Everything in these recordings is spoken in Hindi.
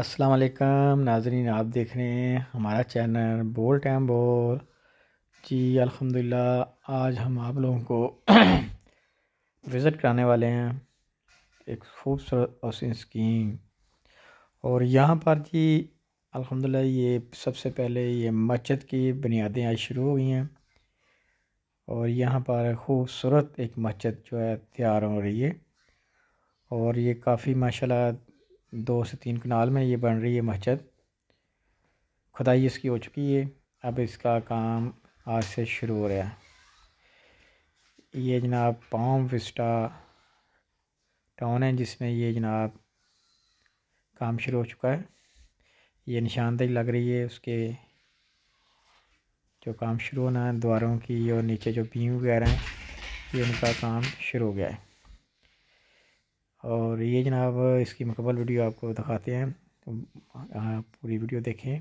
अस्सलाम वालेकुम नाजरीन आप देख रहे हैं हमारा चैनल बोल टाइम बोल जी अल्हम्दुलिल्लाह आज हम आप लोगों को विज़िट कराने वाले हैं एक खूबसूरत हाउसिंग स्कीम और यहाँ पर जी अल्हम्दुलिल्लाह ये सबसे पहले ये मस्जिद की बुनियादें आज शुरू हो गई हैं और यहाँ पर खूबसूरत एक मस्जिद जो है तैयार हो रही है और ये काफ़ी माशाल्लाह दो से तीन कनाल में ये बन रही है मस्जिद खुदाई इसकी हो चुकी है अब इसका काम आज से शुरू हो रहा है ये जनाब पाम विस्टा टाउन है जिसमें ये जनाब काम शुरू हो चुका है ये निशानदेही लग रही है उसके जो काम शुरू होना है द्वारों की और नीचे जो बीम वगैरह हैं ये उनका काम शुरू हो गया है और ये जनाब इसकी मकबल वीडियो आपको दिखाते हैं तो आप पूरी वीडियो देखें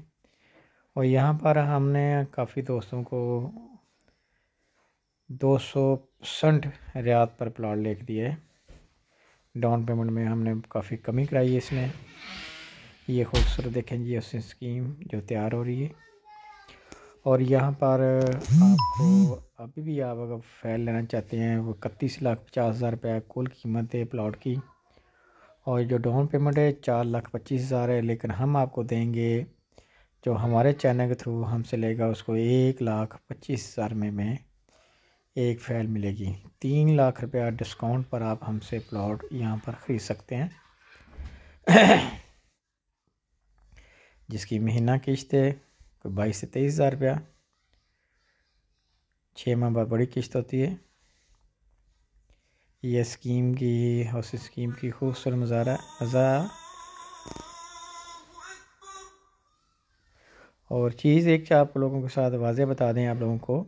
और यहाँ पर हमने काफ़ी दोस्तों को दो सौ परसेंट रियात पर प्लाट लिख दिया है डाउन पेमेंट में हमने काफ़ी कमी कराई है इसमें ये खूबसूरत देखें जी उस स्कीम जो तैयार हो रही है और यहाँ पर आपको अभी भी आप अगर फैल लेना चाहते हैं वो इकतीस लाख पचास हज़ार रुपये कुल कीमत है प्लाट की और जो डाउन पेमेंट है चार लाख पच्चीस हज़ार है लेकिन हम आपको देंगे जो हमारे चैनल के थ्रू हमसे लेगा उसको एक लाख पच्चीस हज़ार में में एक फैल मिलेगी तीन लाख रुपया डिस्काउंट पर आप हमसे प्लॉट यहाँ पर ख़रीद सकते हैं जिसकी महीना किश्त है कोई बाईस से तेईस हज़ार रुपया छः माह बाद बड़ी किश्त होती है ये स्कीम की उस स्कीम की खूबसूरत मज़ारा मज़ा और चीज़ एक आप लोगों के साथ वाजह बता दें आप लोगों को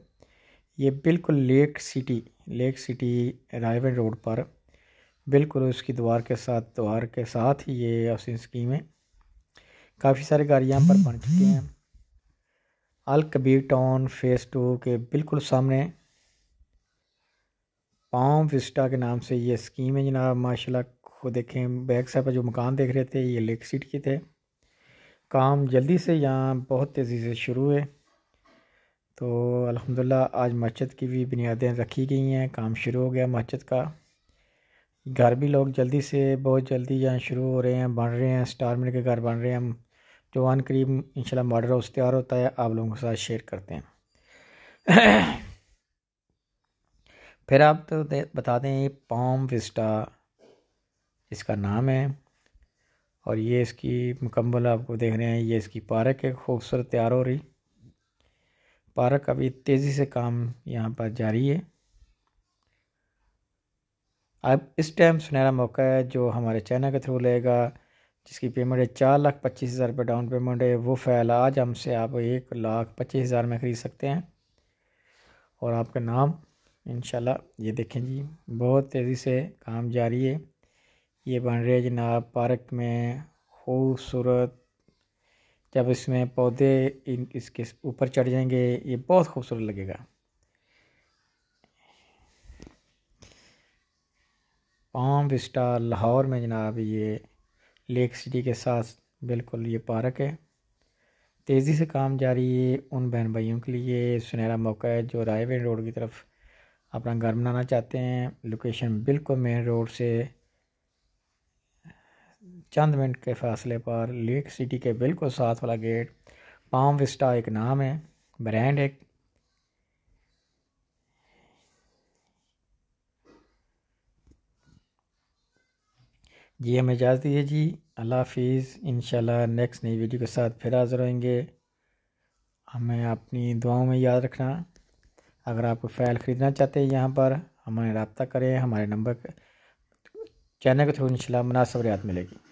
ये बिल्कुल लेक सिटी लेक सिटी रायवन रोड पर बिल्कुल उसकी द्वार के साथ द्वार के साथ ही ये हाउसिंग स्कीम है काफ़ी सारे घर यहाँ पर बन चुके हैं Al Kabir town phase two के बिल्कुल सामने पाम विस्टा के नाम से ये स्कीम है जनाब माशाल्लाह को देखें बैक साइड पर जो मकान देख रहे थे ये लेक सीट के थे काम जल्दी से यहाँ बहुत तेज़ी से शुरू है तो अल्हम्दुलिल्लाह आज मस्जिद की भी बुनियादें रखी गई हैं काम शुरू हो गया मस्जिद का घर भी लोग जल्दी से बहुत जल्दी यहाँ शुरू हो रहे हैं बन रहे हैं स्टार मिल के घर बन रहे हैं जवान करीब इनशाला मॉडल हाउस तैयार होता है आप लोगों के साथ शेयर करते हैं फिर आप तो बता दें ये पॉम विस्टा इसका नाम है और ये इसकी मुकम्मल आपको देख रहे हैं ये इसकी पार्क है खूबसूरत तैयार हो रही पार्क अभी तेज़ी से काम यहाँ पर जारी है अब इस टाइम सुनहरा मौका है जो हमारे चैनल के थ्रू लेगा जिसकी पेमेंट है चार लाख पच्चीस हज़ार रुपये डाउन पेमेंट है वो फ़ैल आज हमसे आप एक लाख पच्चीस हज़ार में ख़रीद सकते हैं और आपका नाम इन ये देखें जी बहुत तेज़ी से काम जारी है ये बन रहे जनाब पार्क में खूबसूरत जब इसमें पौधे इन इसके ऊपर चढ़ जाएंगे ये बहुत खूबसूरत लगेगा पाम विस्टा लाहौर में जनाब ये लेक सिटी के साथ बिल्कुल ये पार्क है तेज़ी से काम जारी है उन बहन भाइयों के लिए सुनहरा मौका है जो रायवे रोड की तरफ अपना घर बनाना चाहते हैं लोकेशन बिल्कुल मेन रोड से चंद मिनट के फासले पर लेक सिटी के बिल्कुल साथ वाला गेट पाम विस्टा एक नाम है ब्रांड एक जी हमें इजाज़त दीजिए जी अल्लाह हाफिज़ इंशाल्लाह नेक्स्ट नई वीडियो के साथ फिर हाज़िर होंगे हमें अपनी दुआओं में याद रखना अगर आप फ़ाइल ख़रीदना चाहते हैं यहाँ पर हमें रबता करें हमारे नंबर चैनल के थ्रू इंशाल्लाह मुनासब रियात मिलेगी